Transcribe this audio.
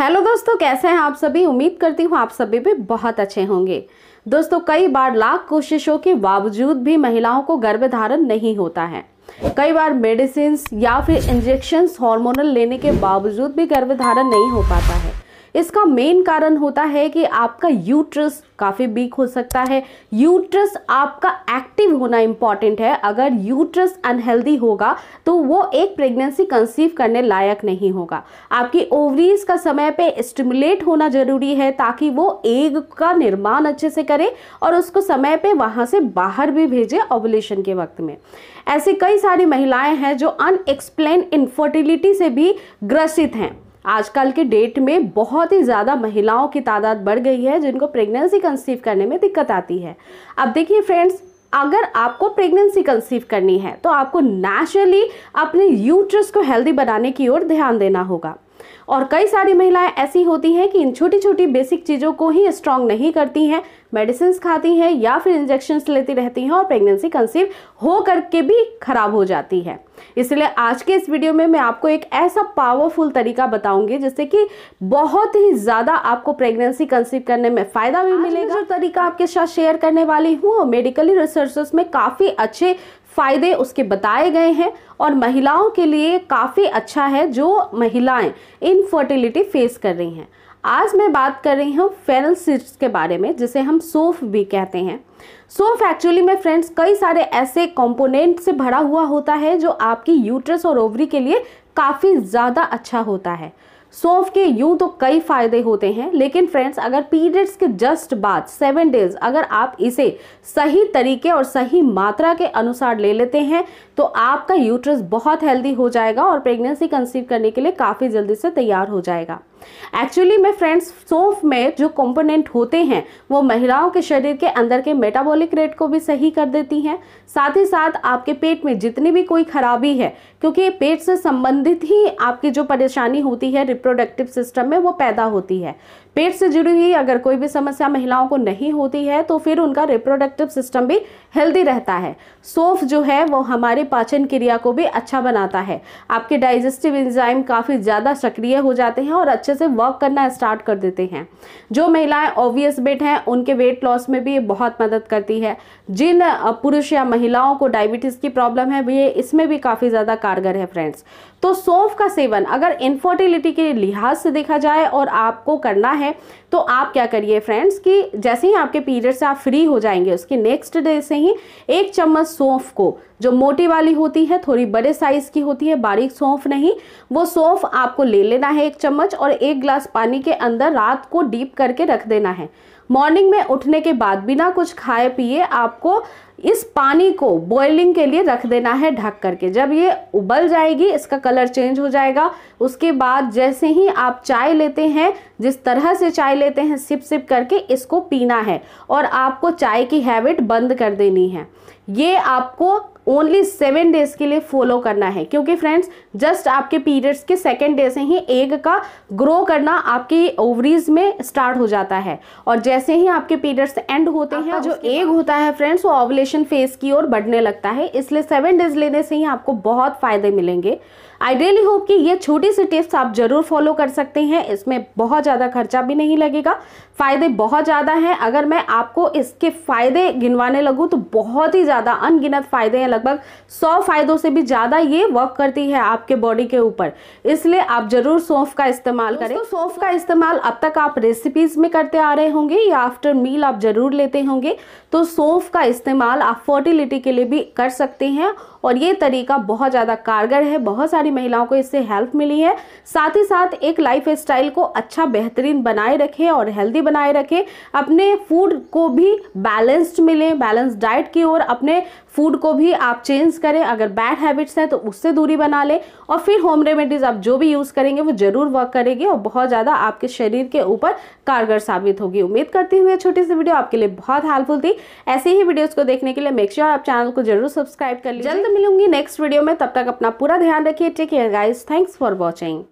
Hello दोस्तों कैसे हैं आप सभी उम्मीद करती हूँ आप सभी भी बहुत अच्छे होंगे दोस्तों कई बार लाख कोशिशों के बावजूद भी महिलाओं को गर्भधारण नहीं होता है कई बार मेडिसिन या फिर इंजेक्शन हार्मोनल लेने के बावजूद भी गर्भधारण नहीं हो पाता है इसका मेन कारण होता है कि आपका यूट्रस काफ़ी वीक हो सकता है यूट्रस आपका एक्टिव होना इम्पॉर्टेंट है अगर यूट्रस अनहेल्दी होगा तो वो एक प्रेगनेंसी कंसीव करने लायक नहीं होगा आपकी ओवरीज का समय पे स्टिमुलेट होना ज़रूरी है ताकि वो एग का निर्माण अच्छे से करे और उसको समय पे वहाँ से बाहर भी भेजे ओवुलेशन के वक्त में ऐसी कई सारी महिलाएँ हैं जो अनएक्सप्लेन इन्फर्टिलिटी से भी ग्रसित हैं आजकल के डेट में बहुत ही ज़्यादा महिलाओं की तादाद बढ़ गई है जिनको प्रेगनेंसी कंसीव करने में दिक्कत आती है अब देखिए फ्रेंड्स अगर आपको प्रेगनेंसी कंसीव करनी है तो आपको नेचुरली अपने यूट्रस को हेल्दी बनाने की ओर ध्यान देना होगा और कई सारी महिलाएं ऐसी होती हैं कि इन छोटी छोटी बेसिक चीज़ों को ही स्ट्रॉन्ग नहीं करती हैं मेडिसिन खाती हैं या फिर इंजेक्शन्स लेती रहती हैं और प्रेगनेंसी कंसीव हो करके भी ख़राब हो जाती है इसलिए आज के इस वीडियो में मैं आपको एक ऐसा पावरफुल तरीका बताऊंगी जिससे कि बहुत ही ज़्यादा आपको प्रेगनेंसी कंसीव करने में फ़ायदा भी मिलेगा जो तरीका आपके साथ शेयर करने वाली हूँ मेडिकली रिसर्चेस में काफ़ी अच्छे फ़ायदे उसके बताए गए हैं और महिलाओं के लिए काफ़ी अच्छा है जो महिलाएं इनफर्टिलिटी फेस कर रही हैं आज मैं बात कर रही हूँ फेरल सीड्स के बारे में जिसे हम सोफ भी कहते हैं सोफ एक्चुअली में फ्रेंड्स कई सारे ऐसे कंपोनेंट से भरा हुआ होता है जो आपकी यूट्रस और ओवरी के लिए काफ़ी ज़्यादा अच्छा होता है सोफ के यूं तो कई फायदे होते हैं लेकिन फ्रेंड्स अगर पीरियड्स के जस्ट बाद सेवन डेज अगर आप इसे सही तरीके और सही मात्रा के अनुसार ले लेते हैं तो आपका यूट्रस बहुत हेल्दी हो जाएगा और प्रेगनेंसी कंसीव करने के लिए काफ़ी जल्दी से तैयार हो जाएगा एक्चुअली में फ्रेंड्स सोफ में जो कंपोनेंट होते हैं वो महिलाओं के शरीर के अंदर के मेटाबॉलिक रेट को भी सही कर देती हैं साथ ही साथ आपके पेट में जितनी भी कोई खराबी है क्योंकि पेट से संबंधित ही आपकी जो परेशानी होती है रिप्रोडक्टिव सिस्टम में वो पैदा होती है पेट से जुड़ी हुई अगर कोई भी समस्या महिलाओं को नहीं होती है तो फिर उनका रिप्रोडक्टिव सिस्टम भी हेल्दी रहता है सोफ जो है वो हमारे पाचन क्रिया को भी अच्छा बनाता है आपके डाइजेस्टिव इंजाइम काफ़ी ज़्यादा सक्रिय हो जाते हैं और अच्छे से वर्क करना स्टार्ट कर देते हैं जो महिलाएं ओवियस वेट हैं उनके वेट लॉस में भी ये बहुत मदद करती है जिन पुरुष या महिलाओं को डायबिटीज़ की प्रॉब्लम है ये इसमें भी काफ़ी ज़्यादा कारगर है फ्रेंड्स तो सौंफ का सेवन अगर इनफर्टिलिटी के लिहाज से देखा जाए और आपको करना है तो आप क्या करिए फ्रेंड्स कि जैसे ही आपके पीरियड से आप फ्री हो जाएंगे उसके नेक्स्ट डे से ही एक चम्मच सौंफ को जो मोटी वाली होती है थोड़ी बड़े साइज़ की होती है बारीक सौंफ नहीं वो सौंफ आपको ले लेना है एक चम्मच और एक ग्लास पानी के अंदर रात को डीप करके रख देना है मॉर्निंग में उठने के बाद बिना कुछ खाए पिए आपको इस पानी को बॉइलिंग के लिए रख देना है ढक करके जब ये उबल जाएगी इसका कलर चेंज हो जाएगा उसके बाद जैसे ही आप चाय लेते हैं जिस तरह से चाय लेते हैं सिप सिप करके इसको पीना है और आपको चाय की हैबिट बंद कर देनी है ये आपको ओनली सेवन डेज के लिए फॉलो करना है क्योंकि फ्रेंड्स जस्ट आपके पीरियड्स के सेकेंड डे से ही एग का ग्रो करना आपके ओवरीज में स्टार्ट हो जाता है और जैसे ही आपके पीरियड्स एंड होते हैं जो एग होता है फ्रेंड्स वो ऑवलेशन फेज की ओर बढ़ने लगता है इसलिए सेवन डेज लेने से ही आपको बहुत फ़ायदे मिलेंगे आई रियली होप कि ये छोटी सी टिप्स आप ज़रूर फॉलो कर सकते हैं इसमें बहुत ज़्यादा खर्चा भी नहीं लगेगा फ़ायदे बहुत ज़्यादा हैं अगर मैं आपको इसके फ़ायदे गिनवाने लगूँ तो बहुत ही ज़्यादा अनगिनत फ़ायदे हैं लगभग सौ फ़ायदों से भी ज़्यादा ये वर्क करती है आपके बॉडी के ऊपर इसलिए आप ज़रूर सौंफ का इस्तेमाल करें तो सौंफ का इस्तेमाल अब तक आप रेसिपीज़ में करते आ रहे होंगे या आफ्टर मील आप ज़रूर लेते होंगे तो सौंफ का इस्तेमाल आप फर्टिलिटी के लिए भी कर सकते हैं और ये तरीका बहुत ज़्यादा कारगर है बहुत सारी सारी महिलाओं को इससे हेल्प मिली है साथ ही साथ एक लाइफ स्टाइल को अच्छा बेहतरीन बनाए रखें और हेल्दी बनाए रखें अपने फूड को भी बैलेंस्ड मिले बैलेंस डाइट की ओर अपने फूड को भी आप चेंज करें अगर बैड हैबिट्स हैं तो उससे दूरी बना लें और फिर होम रेमेडीज़ आप जो भी यूज़ करेंगे वो ज़रूर वर्क करेंगे और बहुत ज़्यादा आपके शरीर के ऊपर कारगर साबित होगी उम्मीद करती हुई छोटी सी वीडियो आपके लिए बहुत हेल्पफुल थी ऐसे ही वीडियोज़ को देखने के लिए मेक श्योर sure आप चैनल को जरूर सब्सक्राइब कर लीजिए जल्द मिलूंगी नेक्स्ट वीडियो में तब तक अपना पूरा ध्यान रखिए Take care guys. Thanks for watching.